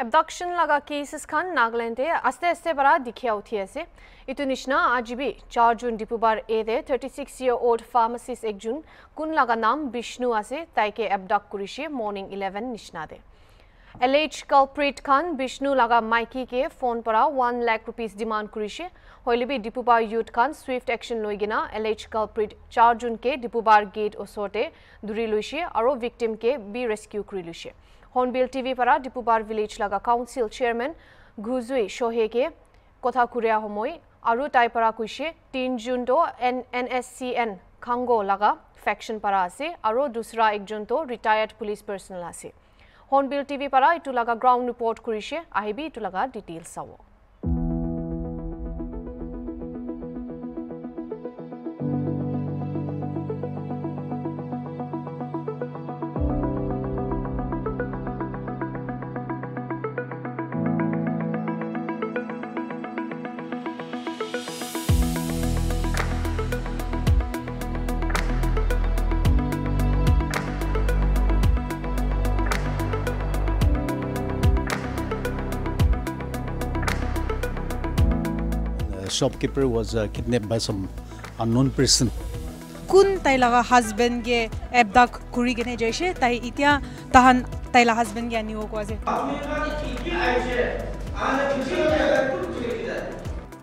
Abduction लगा cases Khan Nagaland आस्ते आस्ते बड़ा दिखे उठी आसे इतना आज भी चार जून डिपुबार ए the thirty six year old pharmacist एक जून कुन लगा नाम विष्णु आसे तैके एबडक् करे मर्निंग इलेवेन निचना दे एल एच कल्प्रीट खान विष्णु लगा माइकी के फोन पर वन लैक रुपीज डिमांड करे हलि भी डिपुबार यूथ खान स्विफ्ट एक्शन लईगेना एल एच कल्प्रीट चार जून के डिपुबार गेट ऊरते दूरी लैसे और विक्टिम के वि रेस्क्यू कर लैसे হর্নবিল টিভি পাড়া ডিপুবার ভিলেজ লাগা কাউন্সিল চেয়ারম্যান গুজুই শোহেগে কথা কুরিয়া সময় আর তাই পাড়া কুইছে তিন জুন তো এন এন এস সি এন খাঙ্গ লাগা ফ্যাকশন পাড়া আছে আর দুসরা একজন তো রিটায়ার্ড পুলিশ পার্সনেল আছে হর্নবিল টিভি পাড়া এটু লাগা গ্রাউন্ড রিপোর্ট করিছে আহিবি এটু লাগা ডিটেইলস চাওয়া shopkeeper was uh, kidnapped by some unknown person. Kun tai laga husband ge abduct kuri gene jaise tai itia tahan taila husband ge aniwo ko ase.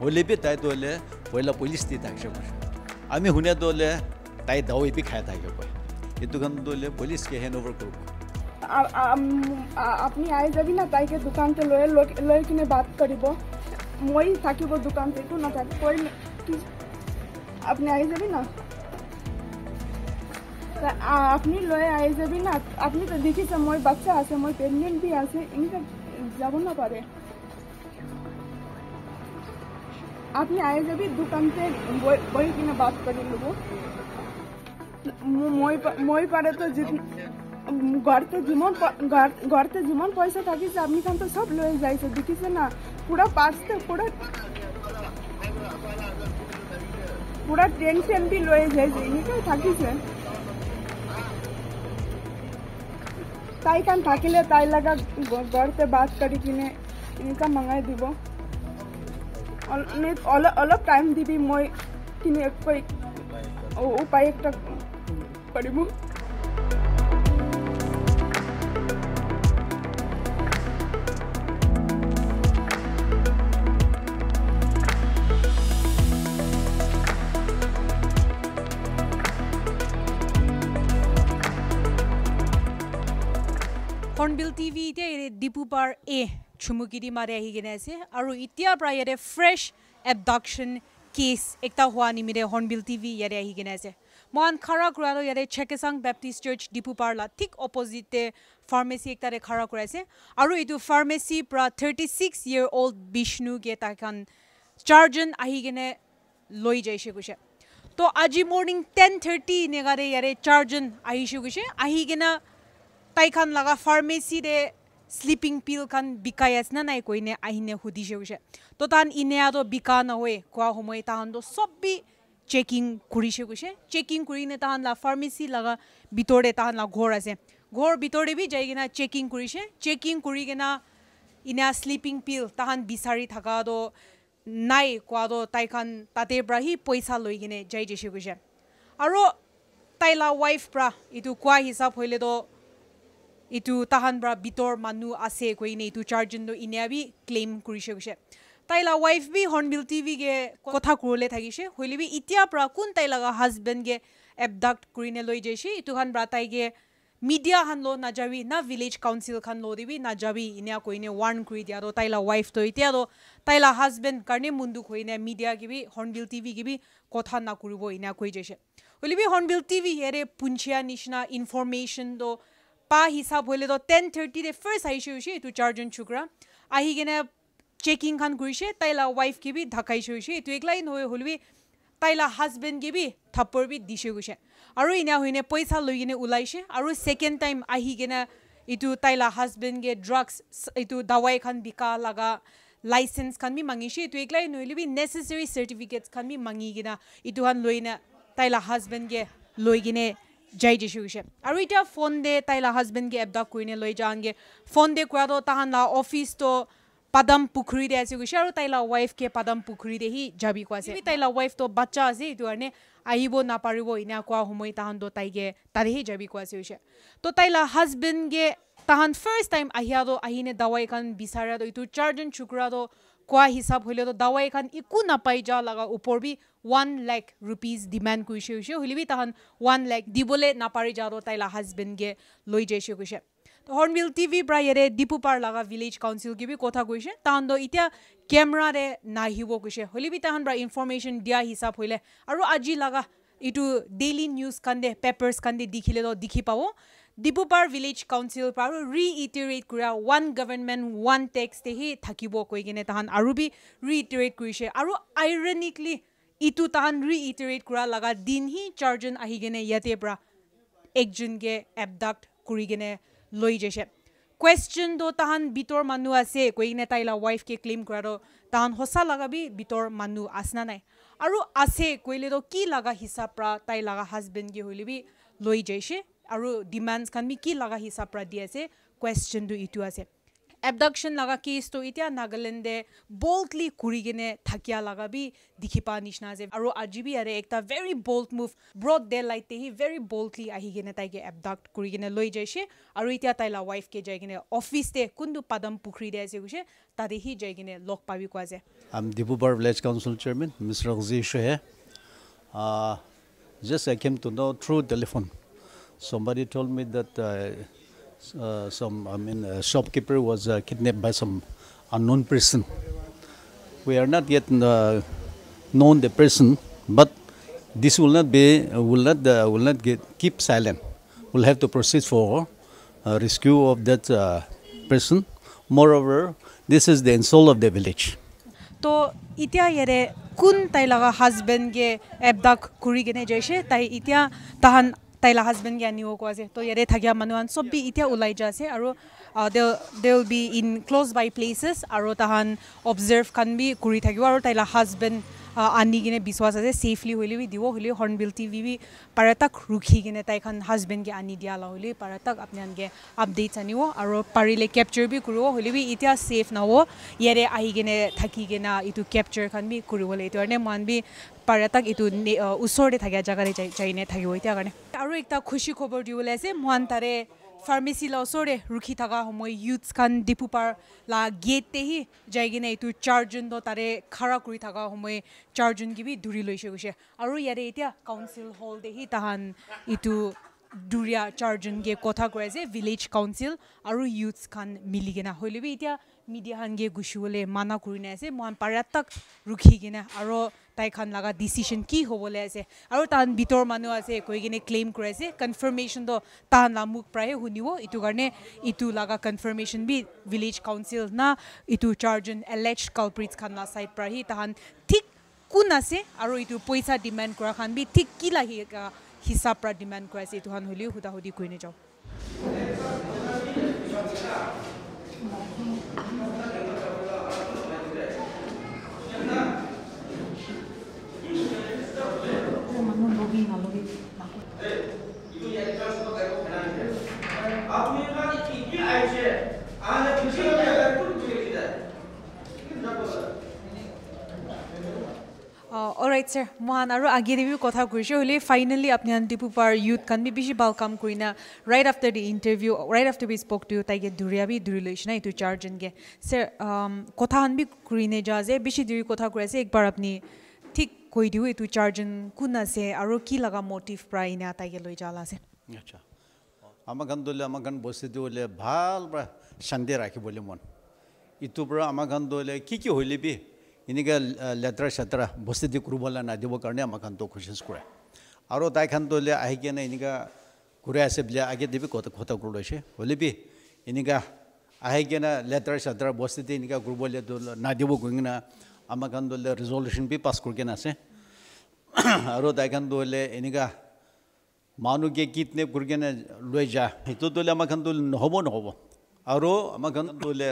Ole be tai dole पहिला police ते ताकशे आम्ही हुन्या दोले ताई दाव AP खाय ताके कोय ये दुकान दोले पोलीस के हैंड ओवर करू अपनी आए अभी ना ताई के दुकान ते लोए लोए किने बात करिबो मई थक दुकान एक ना आपनी तो आ ना अपनी लय आई ना अपनी तो देखी से मैं बच्चा आज मैं प्रेगनेंट भी आज इनका जब ना पारे अपनी आई जब दुकान से बहुत बात कर मई पारे तो जितनी ঘৰতে যিমান ঘৰতে যিমান পইচা থাকিছে আপুনি তাহাঁতক সব লৈ যাইছে দেখিছে না পুৰা পাঁচটা পুৰা পুৰা ট্ৰেইন চেইন বি লৈ যাইছে এনেকৈ থাকিছে তাই কাম থাকিলে তাই লগত ঘৰতে বাট কৰি কিনে এনেকুৱা মঙাই দিব অলপ অলপ টাইম দিবি মই কিনি একো উপায় এটা কৰিব ডিব্ৰুগড় এ চুমুকিৰি মাৰি আহি কিনে আছে আৰু এতিয়াৰ পৰা ইয়াতে ফ্ৰেছ এবডাকশ্যন কেছ এটা হোৱা নিমিৰে হৰ্ণবিল টি ভি ইয়াৰে আহি কিনে আছে মহান খাৰা কৰালো ইয়াৰে চেকেচাং বেপটিষ্ট চাৰ্চ ডিপুপাৰ্লা ঠিক অপজিটে ফাৰ্মেচী এটাৰে খাৰা কৰাইছে আৰু এইটো ফাৰ্মেচীৰ পৰা থাৰ্টি ছিক্স ইয়েৰ অল্ড বিষ্ণুকে তাইখন চাৰ্জন আহি কিনে লৈ যাইছে কৈছে তো আজি মৰ্ণিং টেন থাৰ্টি এনেকাৰে ইয়াৰে চাৰ্জন আহিছে কৈছে আহি কিনে তাইখন লগা ফাৰ্মেচীৰে sleeping pill kan bikai asna nai koine ahine hudi je uje to tan ine ado bika na hoy ko a homoi ta hando sobbi checking kuri she kuse checking kuri ne ta han la pharmacy laga bitore ta han la ghor ase ghor bitore bi jai gina checking kuri she checking kuri gina ine a sleeping pill ta han bisari thaka do nai ko ado tai kan tate brahi poisa loi gine jai je she kuse aro tai la wife pra itu kwa hisab hoile do ইটো তাহান পৰা বিতৰ মানুহ আছে কৰিনে এইটো চাৰ্জনটো ইনেয়া B claim কৰিছে কৈছে তাইলা wife B hornbill টিভিগে কথা কৰলে থাকিছে হ'লেবি এতিয়া পৰা কোন তাই লগা হাজবেণ্ডগে এবডাক্ট কৰি নে লৈ যাইছে এইটো খান পৰা তাইগে মিডিয়া খান ল নাযাবি না ভিলেজ কাউঞ্চিল খান ল দিবি নাযাবি ইনেয়া কৈনে ৱাৰ্ণ কৰি দিয়া আৰু তাইলা ৱাইফটো এতিয়া তাইলা হাজবেণ্ড কাৰণে মুণ্ডু কৰিনে মিডিয়া কিবি হৰ্ণবিল টিভি কিবি কথা নাকৰিব ইনেয়া কৈ যাইছে হ'লেবি হৰ্ণবিল টিভি ইয়াৰে পুঞ্চিয়া নিচিনা ইনফৰ্মেশ্যনটো পা হিচাপ হ'লে তো টেন থাৰ্টিৰে ফাৰ্ষ্ট আহিছে হৈছে এইটো চাৰ্জন চুকুৰা আহি কিনে চেকিং খান কৰিছে তাইলা ৱাইফ কেবি ধাকাইছে হৈছে এইটো একলাই নহয় হ'লেবি তাইলা হাজবেণ্ড কেবি থাপ্পৰ বি দিছে গৈছে আৰু ইনে হৈনে পইচা লৈ কিনে ওলাইছে আৰু ছেকেণ্ড টাইম আহি কিনে এইটো তাইলা হাজবেণ্ডগে ড্ৰাগছ এইটো দাৱাই খান বিকা লগা লাইচেঞ্চ খান বি মাঙিছে এইটো একলাই নহ'লেবি নেচেচেৰী চাৰ্টিফিকেটছ খান বি মাঙি কিনে এইটো খান লৈ কিনে তাইলা হাজবেণ্ডগে লৈ কিনে জয় যীশু কৃষে আৰু এতিয়া ফোন দে তাইলা হাজবেণ্ডকে এবদাক কৰিনে লৈ যাওঁগে ফোন দে কোৱাটো তাহান লা অফিচটো পাদম পুখুৰীতে আছে কৈছে আৰু তাইলা ৱাইফকে পাদম পুখুৰীতে সি যাবি কোৱা আছে তাইলা ৱাইফটো বাচ্চা আছে সেইটো কাৰণে আহিব নাপাৰিব ইনা কোৱা সময় তাহানটো তাইকে তাৰেহে যাবি কোৱা আছে কৈছে তো তাইলা হাজবেণ্ডকে তাহান ফাৰ্ষ্ট টাইম আহিয়াতো আহিনে দাৱাই কাৰণ বিচাৰাতো এইটো চাৰ্জন চুকুৰাটো কোৱা হিচাপ হ'লেতো দাৱাই এখন একো নাপাই যোৱা লগা ওপৰ বি ওৱান লেখ ৰুপিজ ডিমাণ্ড কৰিছে হৈছে হ'লে বি তাহান ওৱান লেখ দিবলৈ নাপাৰি যা আৰু তাইৰ হাজবেণ্ডগে লৈ যাইছে কৈছে হৰ্ণবিল টিভি প্ৰায় ইয়াৰে ডিপু পাৰ লগা ভিলেজ কাউঞ্চিলকে বি কথা কৈছে তাহান তো এতিয়া কেমেৰাৰে নাহিব কৈছে হ'লে বি তাহান পৰা ইনফৰ্মেশ্যন দিয়া হিচাপ হ'লে আৰু আজি লগা এইটো ডেইলি নিউজ কাণ্ডে পেপাৰ্ছ কাণ্ডে দেখিলেতো দেখি পাব ডিব্ৰুগড় ভিলেজ কাউঞ্চিল পৰা আৰু ৰি ইটেৰেট কৰা ওৱান গভৰ্ণমেণ্ট ওৱান টেক্সতে সি থাকিব কৈ কিনে তাহান আৰু বি ৰি ইটেৰেট কৰিছে আৰু আইৰনিকলি ইটো তাহান ৰি ইটেৰেট কৰা লগা দিনহি চাৰ্জন আহি কিনে ইয়াতে পৰা একজনকে এবডাক্ট কৰি কিনে লৈ যাইছে কুৱেশ্যনটো তাহান বিতৰ মানুহ আছে কৈ কিনে তাইলা ৱাইফকে ক্লেইম কৰাটো তাহান সঁচা লগাবি বিতৰ মানুহ আছনা নাই আৰু আছে কৈলেতো কি লগা হিচাপ পৰা তাই লগা হাজবেণ্ডকে হ'লে বি লৈ যাইছে আৰু ডিমাণ্ডছ খান মি কি লগা হিচাপ পৰা দি আছে কুৱেশ্যনটো ইটো আছে এবডাকশ্যন লগা কেছটো এতিয়া নাগালেণ্ডে বল্ডলি কৰি কিনে থাকিয়া লগা বি দেখি পোৱা নিচিনা আছে আৰু আজি বি ইয়াৰে এটা ভেৰি বল্ড মুভ ব্ৰড ডে লাইটে সি ভেৰি বল্ডলি আহি কিনে তাইকে এবডাক্ট কৰি কিনে লৈ যাইছে আৰু এতিয়া তাই ৱাইফ কে যাই কিনে অফিচতে কোনটো পাদম পুখুৰীতে আছে কৈছে তাতে সি যাই কিনে লগ পাবি কোৱা যে আম Dibrugarh village council chairman mister G শ্বেহে just I came to know through telephone Somebody told me that uh, uh, some, I mean, a shopkeeper was uh, kidnapped by some unknown person. We are not yet uh, known the person, but this will not be, will not, will not get, keep silent. We'll have to proceed for rescue of that person. Moreover, this is the insult of the village. So, itia yere kun tai laga husband ge abdak kuri gene jaise tai itia tahan তাইৰ husband জ্ঞান নিব কোৱা যে তো ইয়াতে থাকি মানুহান চব এতিয়া ওলাই যোৱা আছে আৰু দে দে বি ইন ক্লজ বাই প্লেচেছ আৰু তাহান অবজাৰ্ভ খান বি কৰি থাকিব আৰু তাইৰ হাজবেণ্ড আনি কিনে বিশ্বাস আছে ছেফলি হ'লেও দিব হ'লেও হৰ্ণবিল টি ভি বি পাৰেতাক ৰখি কিনে তাইখন হাজবেণ্ডকে আনি দিয়া লওঁ হ'লেও পাৰেতাক আপোনালোকে আপডেটছ আনিব আৰু পাৰিলে কেপচাৰ বি কৰিব হ'লেও এতিয়া ছেফ নহ'ব ইয়াৰে আহি কিনে থাকি কিনে এইটো কেপচাৰখন বি কৰিব লাগে এইটো কাৰণে মান বি তাক এইটো ওচৰতে থাকে জেগাৰে যাই যাই নে থাকিব এতিয়া কাৰণে আৰু এটা খুচি খবৰ দিবলৈ আছে মান তাৰে ফাৰ্মেচি লা ওচৰৰে ৰখি থকা সময় ইউথছ খান ডিপু পাৰ লা গেটতে হি যাই কিনে এইটো চাৰ্জন তো তাৰে খাৰা কৰি থকা সময় চাৰ্জন কিবি ধৰি লৈছে গৈছে আৰু ইয়াৰে এতিয়া কাউঞ্চিল হল দেহি তাহান এইটো দূৰীয়া চাৰ্জন গে কথা কৈ আছে ভিলেজ কাউঞ্চিল আৰু ইউথছ খান মিলি কিনা হ'লেবি এতিয়া মিডিয়া হানগে গুছি বোলে মানা কৰি নাই আছে মই পাৰাত তাক ৰখি কিনে আৰু তাইখন লগা ডিচিশ্যন কি হ'বলৈ আছে আৰু তাহান ভিতৰ মানুহ আছে কৈ কিনে ক্লেইম কৰাইছে কনফাৰ্মেশ্যনটো তাহানলা মোক প্ৰায়ে শুনিব এইটো কাৰণে ইটো লগা কনফাৰ্মেশ্যন বি ভিলেজ কাউঞ্চিল না ইটো চাৰ্জন এলেজ কালপ্ৰিটখন না চাইড পৰাহি তাহান ঠিক কোন আছে আৰু এইটো পইচা ডিমাণ্ড কৰাখন বি ঠিক কি লাগি হিচাপ পৰা ডিমাণ্ড কৰাইছে এইটোখন হ'লেও সোধা সুধি কৰি নাযাওঁ ছাৰ মহান আৰু আগেদিও কথা কৈছোঁ হ'লে ফাইনেলি আপুনি দীপুপাৰ ইউথ খান বি বেছি ভাল কাম কৰি না right after the interview right after বি স্পক টু তাইকে দূৰীয়া বি দূৰি লৈছে না এইটো চাৰ্জনকে ছাৰ কথা খান বি কৰিনে যোৱা যে বেছি দূৰী কথা কৈ আছে একবাৰ আপুনি ঠিক কৈ দিওঁ এইটো চাৰ্জন কোন আছে আৰু কি লগা মটিভ প্ৰায় এনে তাইকে লৈ যোৱা আছে আমাৰ গান দলে আমাৰ গান বস্তু দিবলৈ ভাল শান্তি ৰাখিবলৈ মন ইটোৰ পৰা আমাৰ গান দলে কি কি হ'লে বি এনেকৈ লেতেৰা চেতেৰা বস্তু দি কৰিবলৈ নাদিবৰ কাৰণে আমাক তো খুচিচ কৰে আৰু তাইখান তলে আহি কেনে এনেকৈ ঘূৰাই আছে বুলি আগে দিবি কত কথা কৰি লৈছে হ'লিবি এনেকৈ আহি কেনে লেতেৰা চেতেৰা বস্তু দি এনেকৈ কৰিবলৈ নাদিব কিনে আমাক তলে ৰিজলিউশ্যন বি পাছ কৰি কেনে আছে আৰু তাইখান তলে এনেকুৱা মানুহকে কিডনেপ কৰি কেনে লৈ যা সেইটো তলে আমাক তলে নহ'ব নহ'ব আৰু আমাক তলে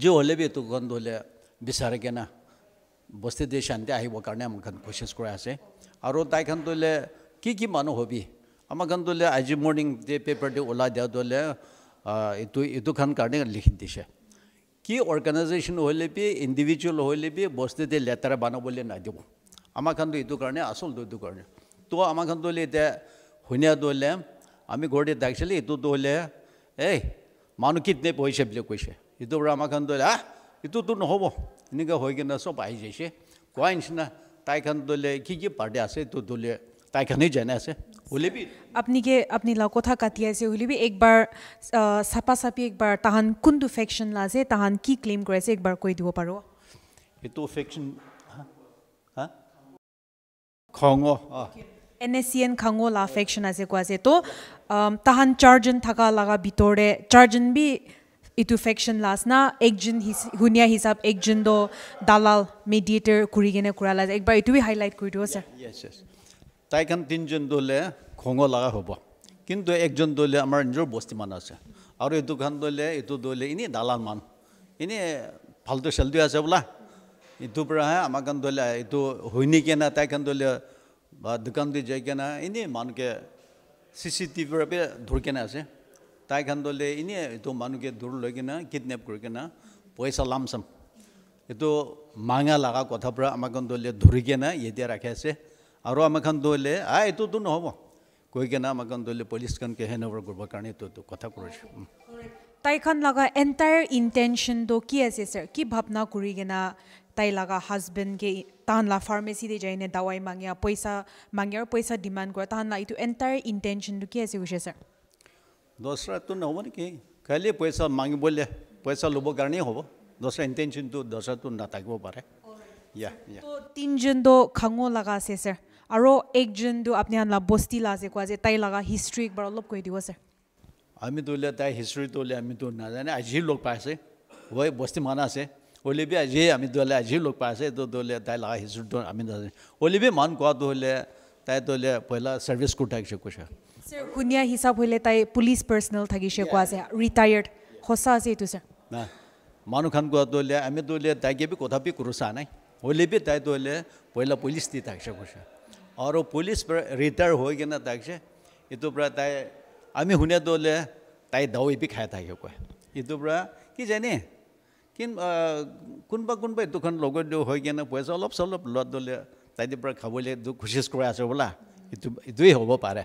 যি হ'লে বি এইটো তলে বিচাৰেগেনা বস্তি দি শান্তি আহিব কাৰণে আমাক কোচেছ কৰা আছে আৰু তাইখন তোলে কি কি মানুহ হবি আমাক তোলে আজি মৰ্ণিং যে পেপাৰ দি ওলাই দিয়া তোলে এইটো এইটোখন কাৰণে লিখি দিছে কি অৰ্গেনাইজেশ্যন হ'লে বি ইণ্ডিভিজুৱেল হ'লে বি বস্তি দি লেতেৰা বনাবলৈ নাদিব আমাৰ কাৰণে এইটো কাৰণে আচলতে এইটো কাৰণে তো আমাৰ কাৰণে তোলে এতিয়া শুনীয়া দলে আমি ঘৰতে দেখিছিলোঁ এইটো দলে এই মানুহ কিডনেপ হৈছে বুলি কৈছে এইটো পৰা আমাৰ কাৰণে দলে আহ ইটোতো নহ'ব এনেকৈ হৈ কিনে চব আহি যাইছে কোৱাৰ নিচিনা তাইখন দলে কি কি পাৰ্টি আছে এইটো দলে তাইখনেই জানে আছে উলিবি আপুনি কি আপুনি লগ কথা কাটি আছে উলিবি একবাৰ চাপা চাপি একবাৰ তাহান কোনটো ফেকশ্যন লাজে তাহান কি ক্লেইম কৰি আছে একবাৰ কৈ দিব পাৰোঁ সেইটো faction N S C N খাঙো লা ফেকশ্যন আছে কোৱা যে তো তাহান চাৰ্জন থকা লগা ভিতৰতে চাৰ্জন বি এইটো ফেকশ্যন লাষ্ট না একজন শুনিয়া হিচাপ একজন দো দালাল মিডিয়েটৰ কৰি কেনে কৰা লাগে একবাৰ এইটো হাইলাইট কৰি দিব ছাৰ তাইখন তিনিজন দলে খঙ লগা হ'ব কিন্তু একজন দলে আমাৰ নিজৰ বস্তি মানুহ আছে আৰু এইটোখন দলে এইটো দলে এনেই দালাল মান এনেই ফাল্টু চেল্টু আছে বোলা ইটোৰ পৰাহে আমাৰ কাৰণ দলে এইটো শুনি কেনে তাইখন দলে বা দোকান দি যাই কেনে এনেই মানুহকে চি চি টিভিৰ বাবে ধৰি কেনে আছে তাই খান্দলে এনে এইটো মানুহকে দূৰ লৈ কিনে কিডনেপ কৰি কিনে পইচা লামচাম এইটো মাঙা লগা কথাৰ পৰা আমাক দলিয়ে ধৰি কিনে এতিয়া ৰাখি আছে আৰু আমাক দলিয়ে আ এইটোতো নহ'ব কৈ কিনে আমাক দলিয়ে পুলিচ কাৰণে হেন অভাৰ কৰিবৰ কাৰণে এইটো কথা কৈছোঁ তাইখন লগা এণ্টায়াৰ ইণ্টেনশ্যনটো কি আছে ছাৰ কি ভাৱনা কৰি কিনে তাই লগা হাজবেণ্ডকে তাহানলা ফাৰ্মেচিতে নে দাৱাই মাঙে পইচা মাঙে আৰু পইচা ডিমাণ্ড কৰে তাহানলা এইটো এণ্টায়াৰ ইণ্টেনশ্যনটো কি আছে কৈছে ছাৰ ದೋಸ್ರ तो ನವನಿಗೆ ಕಲಿ ಪೈಸಾ ಮಾಗಿ ಬೋಲೆ ಪೈಸಾ ಲುಬೋ ಕಾರಣ ಹೋಗೋ ದೋಸ್ರ दूसरा ತು ದೋಸ್ರ ತು ನಾ ತಾಗೋ ಬಾರೆ या तो तीन जन दो खंगो लगा से सर आरो एक जन तो अपने ला बोस्ती ला से क्वाजे ताई लगा हिस्ट्री एक बार लोग कोई दिवो सर आमी तो ले ताई हिस्ट्री तो ले तो ना जाने अजी लोग पासे वही बोस्ती माना से ओले भी अजी आमी तो ले अजी लोग पासे तो तो ले लगा हिस्ट्री तो आमी तो भी मान को तो ले तो पहला सर्विस से कुछ है স্যার কুনিয়া হিসাব হইলে তাই পুলিশ পার্সোনাল থাকিছে কোয়া আছে রিটায়ার্ড হসা আছে এটো স্যার না মানু খান গো দলে আমি দলে তাইকে বি কথা বি কৰছা নাই হইলে বি তাই দলে পয়লা পুলিশ দি থাকিছে কৈছে আৰু পুলিশ ৰিটায়াৰ হৈ কিনে তাকছে এইটো পৰা তাই আমি শুনে দলে তাই দাৱ এপি খাই থাকে কয় এইটো পৰা কি জানে কি কোনোবা কোনোবা এইটোখন লগত দিওঁ হৈ কিনে পইচা অলপ চলপ লোৱা দলে তাইদিৰ পৰা খাবলৈ কোচিছ কৰাই আছো বোলা এইটো এইটোৱেই হ'ব পাৰে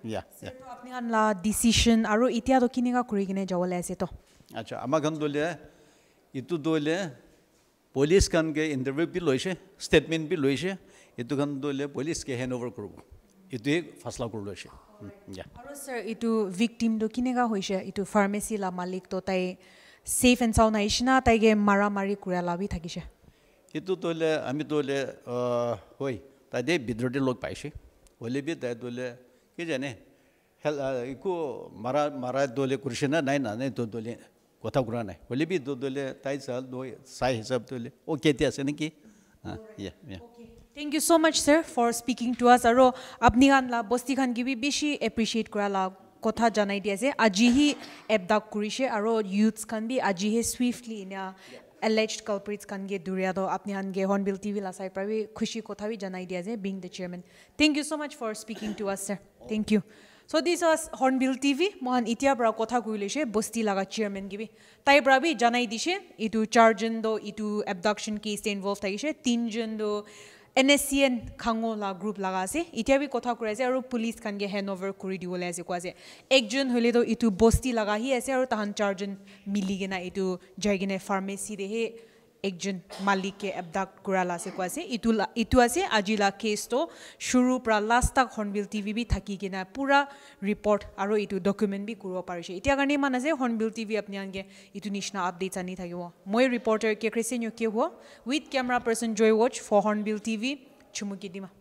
আচ্ছা আমাৰ খান দলে ইটো দলে পুলিচ খান কে ইণ্টাৰভিউ বি লৈছে ষ্টেটমেণ্ট বি লৈছে এইটো খান দলে পুলিচ কে হেণ্ড অভাৰ কৰিব এইটোৱে ফাচলা কৰি লৈছে সেইটো তাইলে আমি তাইলে হয় তাই দে বিদ্ৰোহী লগ পাইছে হ'লে বি তাই তাইলে कीजाने इको मरा मरा दोले कुर्स ना ना नहीं दो दोले कोथा कुरा ना बोले भी दो दोले ताई साल दो साई हिसाब दोले ओ कहते हैं ना कि या thank you so much sir for speaking to us अरो अपनी खान ला बस्ती खान की भी बेशी एप्रिशिएट करा ला कोथा जाना ही दिया से आजी ही एब्दा कुरीशे अरो यूथ्स खान भी आजी है स्विफ्टली ना এলেজড কলপ্ৰিটছ খান গে দুৰিয়াদ আপুনি খান গে হৰ্ণবিল টি ভি লাচাই পাৰি খুচি কথা বি জনাই দিয়া যে being the chairman thank you so' much for speaking to us sir thank you so' this was Hornbill T V মই খান এতিয়াৰ পৰা কথা কৰি লৈছোঁ বস্তি লগা চেয়াৰমেন কিবি তাইৰ পৰা বি জনাই দিছে ইটো চাৰ্জন দ ইটো এবডাকশ্যন কেছ ইনভল্ভ থাকিছে তিনিজন দ' NSCN Kangola group laga ase itia bi kotha kore ase aru police kan ge handover kuri di bole ase kwase ek jun hole do itu bosti laga hi ase aru tahan charge miligena itu jaigine pharmacy de he একজন মালিকে এবডাক্ট কৰাল আছে কোৱা ইটো ইটো আছে আজি লা কেছটো শুৰুৰ পৰা লাষ্ট তাক হৰ্ণবিল টিভি বি থাকি কিনে পূৰা ৰিপৰ্ট আৰু এইটো ডকুমেণ্ট বি কৰিব পাৰিছে এতিয়া কাৰণে ইমান আছে হৰ্ণবিল টিভি ভি আপুনি আনকে এইটো নিচিনা আপডেট আনি থাকিব মই ৰিপৰ্টাৰ কে ক্ৰেচেন কে হ'ব with camera person Joy watch for Hornbill TV চুমুকি দিমা